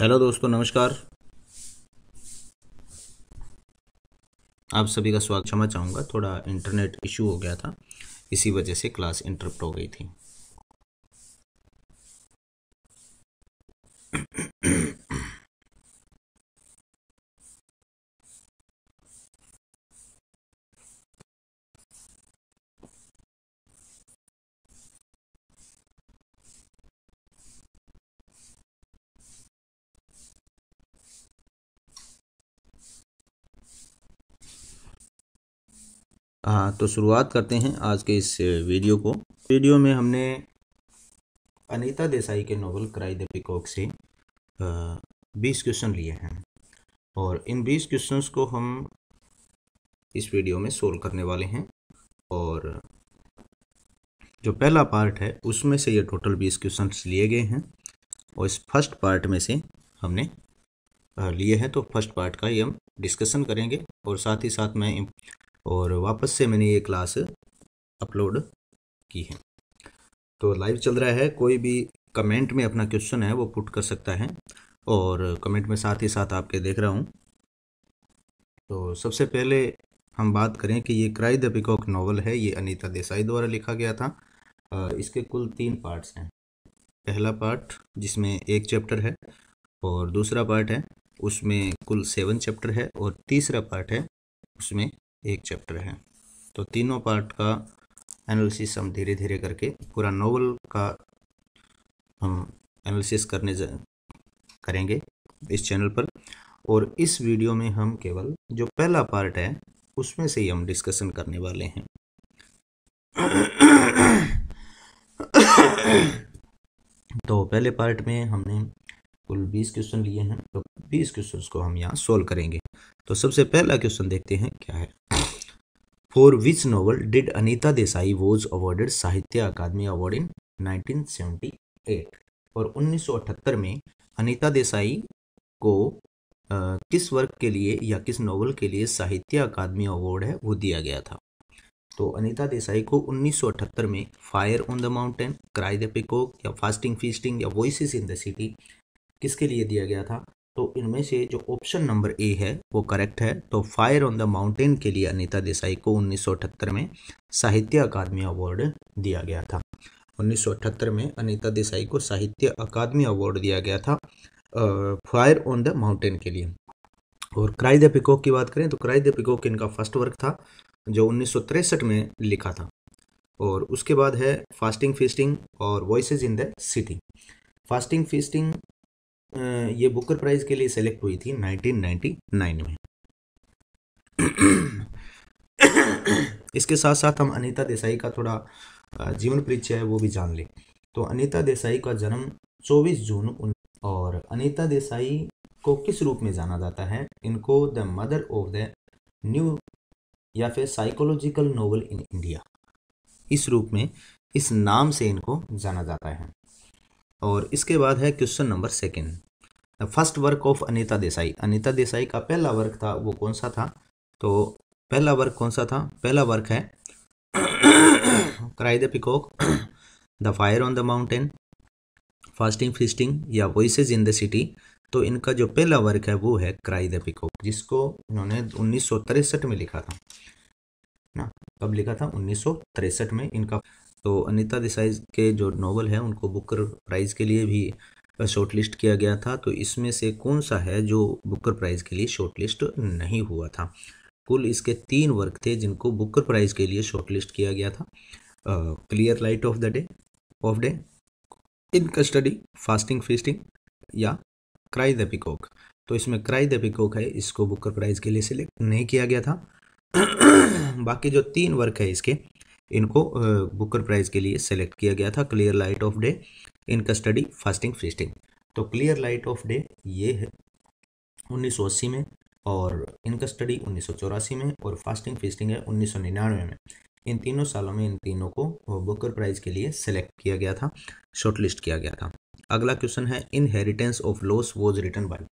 hello दोस्तों नमस्कार आप सभी का स्वागत क्षमा चाहूँगा थोड़ा इंटरनेट इशू हो गया था इसी वजह से क्लास इंटरप्ट हो गई थी हाँ तो शुरुआत करते हैं आज के इस वीडियो को वीडियो में हमने अनीता देसाई के नोवेल क्राई द पिकॉक से बीस क्वेश्चन लिए हैं और इन बीस क्वेश्चंस को हम इस वीडियो में सोल्व करने वाले हैं और जो पहला पार्ट है उसमें से ये टोटल बीस क्वेश्चंस लिए गए हैं और इस फर्स्ट पार्ट में से हमने लिए हैं तो फर्स्ट पार्ट का ये हम डिस्कशन करेंगे और साथ ही साथ मैं और वापस से मैंने ये क्लास अपलोड की है तो लाइव चल रहा है कोई भी कमेंट में अपना क्वेश्चन है वो पुट कर सकता है और कमेंट में साथ ही साथ आपके देख रहा हूँ तो सबसे पहले हम बात करें कि ये क्राई द पिकॉक नावल है ये अनीता देसाई द्वारा लिखा गया था इसके कुल तीन पार्ट्स हैं पहला पार्ट जिसमें एक चैप्टर है और दूसरा पार्ट है उसमें कुल सेवन चैप्टर है और तीसरा पार्ट है उसमें एक चैप्टर है तो तीनों पार्ट का एनालिसिस हम धीरे धीरे करके पूरा नोवेल का हम एनालिसिस करने जा करेंगे इस चैनल पर और इस वीडियो में हम केवल जो पहला पार्ट है उसमें से ही हम डिस्कशन करने वाले हैं तो पहले पार्ट में हमने कुल बीस क्वेश्चन लिए हैं तो बीस क्वेश्चन को हम यहाँ सोल्व करेंगे तो सबसे पहला क्वेश्चन देखते हैं क्या है for which novel did Anita Desai was awarded Sahitya Akademi award in 1978 और 1978 में अनिता देसाई को आ, किस वर्क के लिए या किस नॉवल के लिए साहित्य अकादमी अवार्ड है वो दिया गया था तो अनिता देसाई को 1978 में fire on the mountain cry the peacock या फास्टिंग फीस्टिंग या वॉइस इन द सिटी किसके लिए दिया गया था तो इनमें से जो ऑप्शन नंबर ए है वो करेक्ट है तो फायर ऑन द माउंटेन के लिए अनिता देसाई को उन्नीस में साहित्य अकादमी अवार्ड दिया गया था उन्नीस में अनिता देसाई को साहित्य अकादमी अवार्ड दिया गया था फायर ऑन द माउंटेन के लिए और क्राई द पिकॉक की बात करें तो क्राई द पिकॉक इनका फर्स्ट वर्क था जो उन्नीस में लिखा था और उसके बाद है फास्टिंग फीसटिंग और voice in the city fasting feasting ये बुकर प्राइज के लिए सेलेक्ट हुई थी 1999 में इसके साथ साथ हम अनीता देसाई का थोड़ा जीवन परिचय है वो भी जान लें तो अनीता देसाई का जन्म 24 जून और अनीता देसाई को किस रूप में जाना जाता है इनको the mother of the new या फिर साइकोलॉजिकल नोवेल इन इंडिया इस रूप में इस नाम से इनको जाना जाता है और इसके बाद है question number second first work of Anita Desai Anita Desai का पहला वर्क था वो कौन सा था तो पहला वर्क कौन सा था पहला वर्क है cry the peacock the fire on the mountain fasting feasting या वॉइसेज इन द सिटी तो इनका जो पहला वर्क है वो है क्राई द पिकॉक जिसको इन्होंने उन्नीस में लिखा था ना कब लिखा था उन्नीस में इनका तो अनिता देसाई के जो नॉवल हैं उनको बुकर प्राइज़ के लिए भी शॉर्टलिस्ट किया गया था तो इसमें से कौन सा है जो बुकर प्राइज़ के लिए शॉर्ट लिस्ट नहीं हुआ था कुल इसके तीन वर्क थे जिनको बुकर प्राइज़ के लिए शॉर्ट लिस्ट किया गया था clear light of the day of day in custody fasting feasting या क्राई द पिकॉक तो इसमें क्राई द पिकॉक है इसको बुकर प्राइज़ के लिए सिलेक्ट नहीं किया गया था बाकी जो तीन वर्क है इसके इनको बुकर प्राइज के लिए सेलेक्ट किया गया था clear light of day in custody fasting feasting तो क्लियर लाइट ऑफ डे ये है अस्सी में और इन कस्टडी उन्नीस में और फास्टिंग फीसटिंग है निन्यानवे में इन तीनों सालों में इन तीनों को बुकर प्राइज के लिए सेलेक्ट किया गया था शॉर्टलिस्ट किया गया था अगला क्वेश्चन है inheritance of loss was written by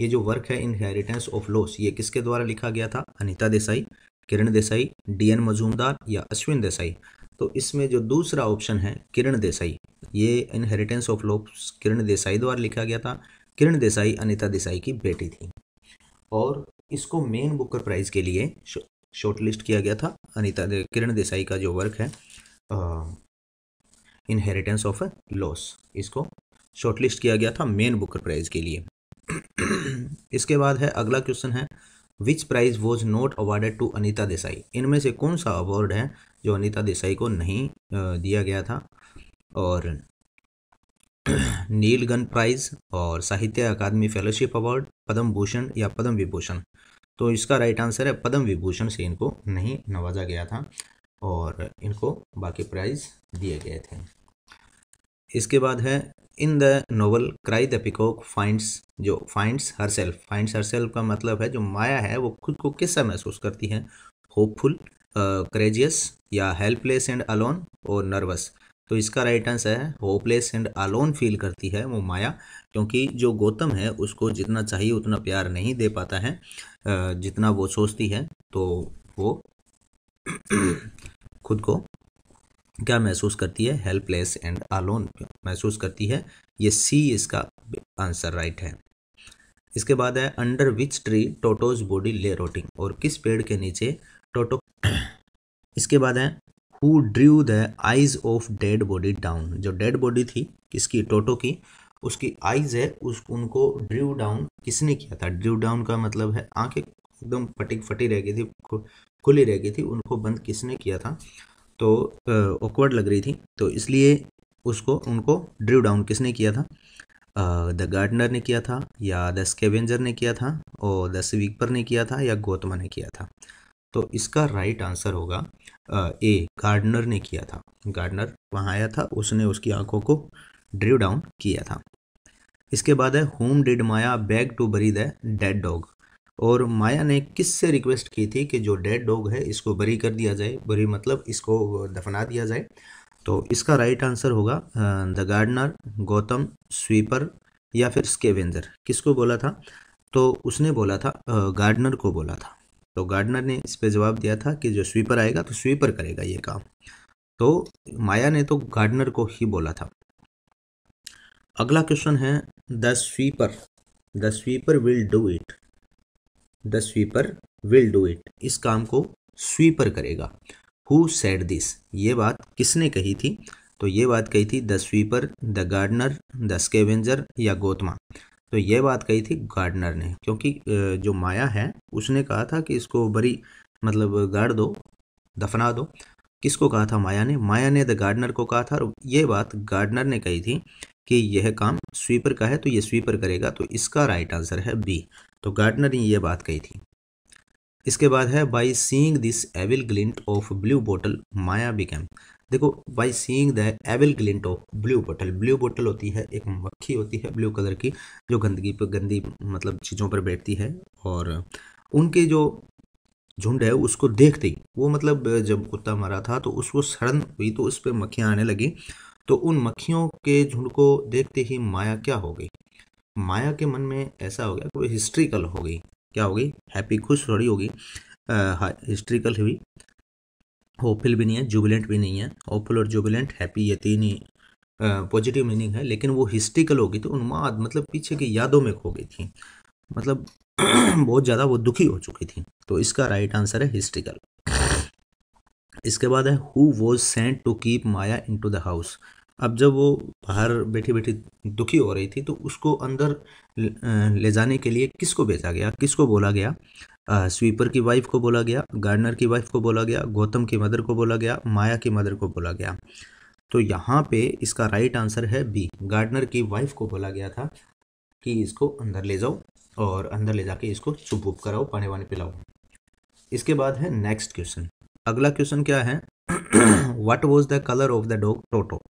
ये जो वर्क है इनहेरिटेंस ऑफ लॉस ये किसके द्वारा लिखा गया था अनिता देसाई किरण देसाई डीएन मजूमदार या अश्विन देसाई तो इसमें जो दूसरा ऑप्शन है किरण देसाई ये inheritance of loss Kiran Desai द्वारा लिखा गया था किरण देसाई अनिता देसाई की बेटी थी और इसको मेन बुकर प्राइज़ के लिए शॉर्ट लिस्ट किया गया था अनिता दे, किरण देसाई का जो वर्क है इनहेरिटेंस ऑफ लॉस इसको शॉर्ट लिस्ट किया गया था मेन बुकर प्राइज़ के लिए इसके बाद है अगला क्वेश्चन है which prize was not awarded to Anita Desai इनमें से कौन सा अवार्ड है जो अनिता देसाई को नहीं दिया गया था और नीलगन प्राइज और साहित्य अकादमी फेलोशिप अवार्ड पद्म भूषण या पद्म विभूषण तो इसका राइट आंसर है पद्म विभूषण से इनको नहीं नवाजा गया था और इनको बाकी प्राइज दिए गए थे इसके बाद है in the novel cry the peacock finds जो finds her self finds her self का मतलब है जो माया है वो खुद को किससे महसूस करती है होपफुल करेजियस या हेल्पलेस एंड अलोन और नर्वस तो इसका राइट आंसर है होपलेस एंड अलोन फील करती है वो माया क्योंकि जो गौतम है उसको जितना चाहिए उतना प्यार नहीं दे पाता है जितना वो सोचती है तो वो खुद को क्या महसूस करती है हेल्पलेस एंड अलोन महसूस करती है ये सी इसका आंसर राइट है इसके बाद है under which tree Toto's body lay rotting और किस पेड़ के नीचे टोटो इसके बाद है who drew the eyes of dead body down जो डेड बॉडी थी किसकी टोटो की उसकी आइज है उस उनको ड्रू डाउन किसने किया था ड्रू डाउन का मतलब है आंखें एकदम फटी फटी रह गई थी खुली रह गई थी उनको बंद किसने किया था तो ऑकवर्ड लग रही थी तो इसलिए उसको उनको ड्रू डाउन किसने किया था द गार्डनर ने किया था या द स्केवेंजर ने किया था और द स्वीपर ने किया था या गौतमा ने किया था तो इसका राइट आंसर होगा ए गार्डनर ने किया था गार्डनर वहाँ आया था उसने उसकी आंखों को ड्रिव डाउन किया था इसके बाद है whom did Maya beg to bury the dead dog और माया ने किस से रिक्वेस्ट की थी कि जो डेड डॉग है इसको बरी कर दिया जाए बरी मतलब इसको दफना दिया जाए तो इसका राइट आंसर होगा द गार्डनर गौतम स्वीपर या फिर स्केवेंजर किसको बोला था तो उसने बोला था गार्डनर को बोला था तो गार्डनर ने इस पर जवाब दिया था कि जो स्वीपर आएगा तो स्वीपर करेगा ये काम तो माया ने तो गार्डनर को ही बोला था अगला क्वेश्चन है the sweeper the sweeper will do it the sweeper will do it इस काम को स्वीपर करेगा हु सेड दिस ये बात किसने कही थी तो ये बात कही थी the sweeper the gardener the scavenger या गोतमा तो ये बात कही थी गार्डनर ने क्योंकि जो माया है उसने कहा था कि इसको बड़ी मतलब गाड़ दो दफना दो किसको कहा था माया ने माया ने द गार्डनर को कहा था और ये बात गार्डनर ने कही थी कि यह काम स्वीपर का है तो ये स्वीपर करेगा तो इसका राइट आंसर है बी तो गार्डनर ने यह बात कही थी इसके बाद है by seeing this evil glint of blue bottle Maya became देखो by seeing the evil glint of blue bottle blue bottle होती है एक मक्खी होती है ब्लू कलर की जो गंदगी पर गंदी मतलब चीज़ों पर बैठती है और उनके जो झुंड है उसको देखते ही वो मतलब जब कुत्ता मरा था तो उसको सड़न हुई तो उस पर मक्खियाँ आने लगी तो उन मक्खियों के झुंड को देखते ही माया क्या हो गई माया के मन में ऐसा हो गया वो हिस्ट्रिकल हो गई क्या होगी हैप्पी खुश थोड़ी होगी हिस्ट्रिकल हुई होपफुल भी नहीं है जुबिलेंट भी नहीं है होपफुल और जुबिलेंट हैप्पी ये तीन ही पॉजिटिव मीनिंग है लेकिन वो हिस्ट्रिकल होगी तो उन्माद मतलब पीछे की यादों में खो गई थी मतलब बहुत ज़्यादा वो दुखी हो चुकी थी तो इसका राइट आंसर है हिस्ट्रिकल इसके बाद है who was sent to keep Maya into the house अब जब वो बाहर बैठी बैठी दुखी हो रही थी तो उसको अंदर ले जाने के लिए किसको भेजा गया किसको बोला गया आ, स्वीपर की वाइफ को बोला गया गार्डनर की वाइफ को बोला गया गौतम की मदर को बोला गया माया की मदर को बोला गया तो यहाँ पे इसका राइट आंसर है बी गार्डनर की वाइफ को बोला गया था कि इसको अंदर ले जाओ और अंदर ले जाके इसको चुप वुप कराओ पानी वानी पिलाओ इसके बाद है नेक्स्ट क्वेश्चन अगला क्वेश्चन क्या है what was the colour of the dog Toto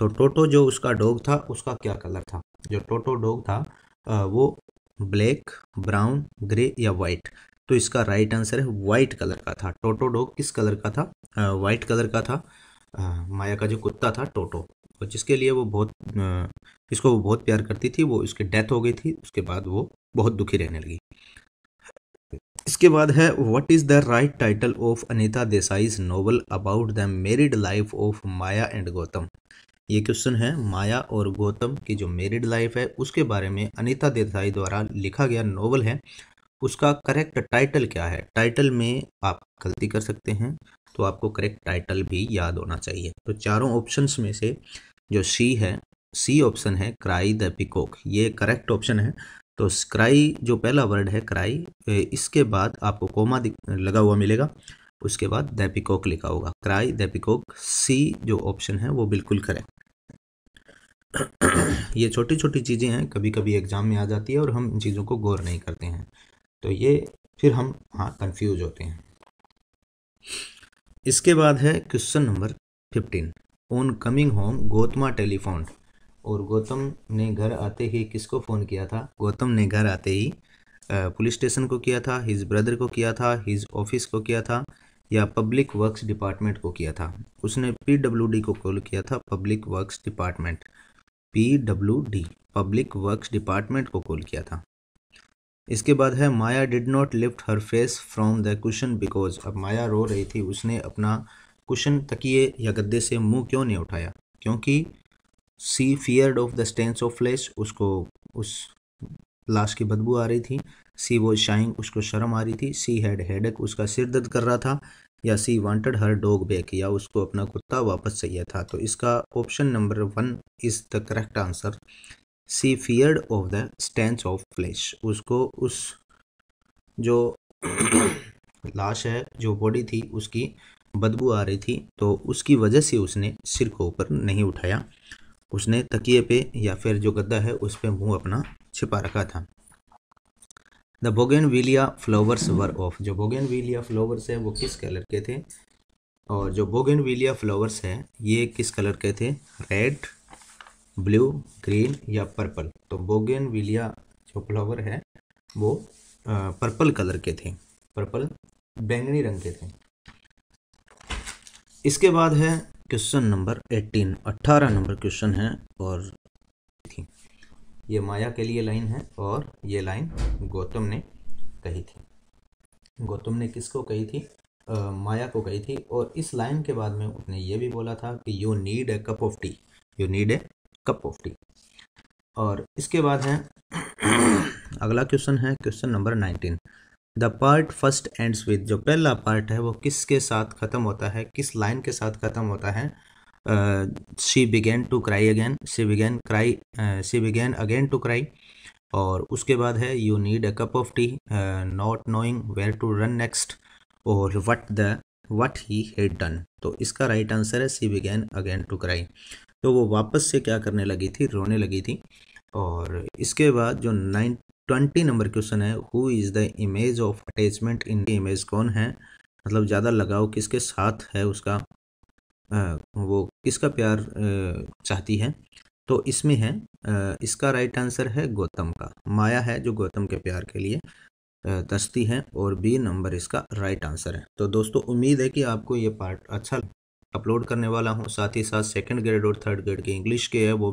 तो टोटो जो उसका डॉग था उसका क्या कलर था जो टोटो डॉग था वो ब्लैक ब्राउन ग्रे या वाइट तो इसका राइट आंसर है वाइट कलर का था टोटो डॉग किस कलर का था वाइट कलर का था आ, माया का जो कुत्ता था टोटो और तो जिसके लिए वो बहुत आ, इसको वो बहुत प्यार करती थी वो उसकी डेथ हो गई थी उसके बाद वो बहुत दुखी रहने लगी इसके बाद है what is the right title of Anita Desai's novel about the married life of Maya and Gautam ये क्वेश्चन है माया और गौतम की जो मेरिड लाइफ है उसके बारे में अनिता देसाई द्वारा लिखा गया नोवेल है उसका करेक्ट टाइटल क्या है टाइटल में आप गलती कर सकते हैं तो आपको करेक्ट टाइटल भी याद होना चाहिए तो चारों ऑप्शंस में से जो सी है सी ऑप्शन है क्राई द पिकोक ये करेक्ट ऑप्शन है तो क्राई जो पहला वर्ड है क्राई इसके बाद आपको कोमा लगा हुआ मिलेगा उसके बाद दैपिकोक लिखा होगा क्राई दैपिकोक सी जो ऑप्शन है वो बिल्कुल करें ये छोटी छोटी चीज़ें हैं कभी कभी एग्ज़ाम में आ जाती है और हम इन चीज़ों को गौर नहीं करते हैं तो ये फिर हम हाँ कन्फ्यूज होते हैं इसके बाद है question number fifteen on coming home Gautama telephone और गौतम ने घर आते ही किसको फ़ोन किया था गौतम ने घर आते ही पुलिस स्टेशन को किया था हिज ब्रदर को किया था हिज ऑफिस को किया था या पब्लिक वर्क्स डिपार्टमेंट को किया था उसने पीडब्ल्यूडी को कॉल किया था public works department PWD public works department को कॉल किया था इसके बाद है Maya did not lift her face from the cushion because अब माया रो रही थी उसने अपना कुशन तकिए या गद्दे से मुंह क्यों नहीं उठाया क्योंकि she feared of the stench of flesh उसको उस लाश की बदबू आ रही थी सी वो शाइंग उसको शर्म आ रही थी सी हैड हेडक उसका सिर दर्द कर रहा था या she wanted her dog back या उसको अपना कुत्ता वापस चाहिए था तो इसका option number one is the correct answer she feared of the stench of flesh उसको उस जो लाश है जो बॉडी थी उसकी बदबू आ रही थी तो उसकी वजह से उसने सिर को ऊपर नहीं उठाया उसने तकिए पे या फिर जो गद्दा है उस पर मुँह अपना छिपा रखा था the bougainvillea flowers were of जो बोगेन वीलिया फ्लावर्स है वो किस कलर के थे और जो बोगेन वीलिया फ्लावर्स है ये किस कलर के थे रेड ब्लू ग्रीन या पर्पल तो बोगेन वीलिया जो फ्लावर है वो आ, पर्पल कलर के थे पर्पल बैंगनी रंग के थे इसके बाद है क्वेश्चन नंबर एटीन अट्ठारह नंबर क्वेश्चन है और थी ये माया के लिए लाइन है और ये लाइन गौतम ने कही थी गौतम ने किसको कही थी आ, माया को कही थी और इस लाइन के बाद में उसने ये भी बोला था कि you need a cup of tea you need a cup of tea और इसके बाद है अगला क्वेश्चन है question number nineteen the part first ends with जो पहला पार्ट है वो किसके साथ ख़त्म होता है किस लाइन के साथ ख़त्म होता है she began to cry again she began cry she began again to cry और उसके बाद है you need a cup of tea not knowing where to run next और what the what he had done तो इसका right right answer है she began again to cry तो वो वापस से क्या करने लगी थी रोने लगी थी और इसके बाद जो नाइन ट्वेंटी नंबर क्वेश्चन है who is the image of attachment in the image कौन है मतलब ज़्यादा लगाव किसके साथ है उसका आ, वो किसका प्यार आ, चाहती है तो इसमें है आ, इसका राइट आंसर है गौतम का माया है जो गौतम के प्यार के लिए दस्ती है और बी नंबर इसका राइट आंसर है तो दोस्तों उम्मीद है कि आपको ये पार्ट अच्छा अपलोड करने वाला हूँ साथ ही साथ सेकंड ग्रेड और थर्ड ग्रेड के इंग्लिश के है वो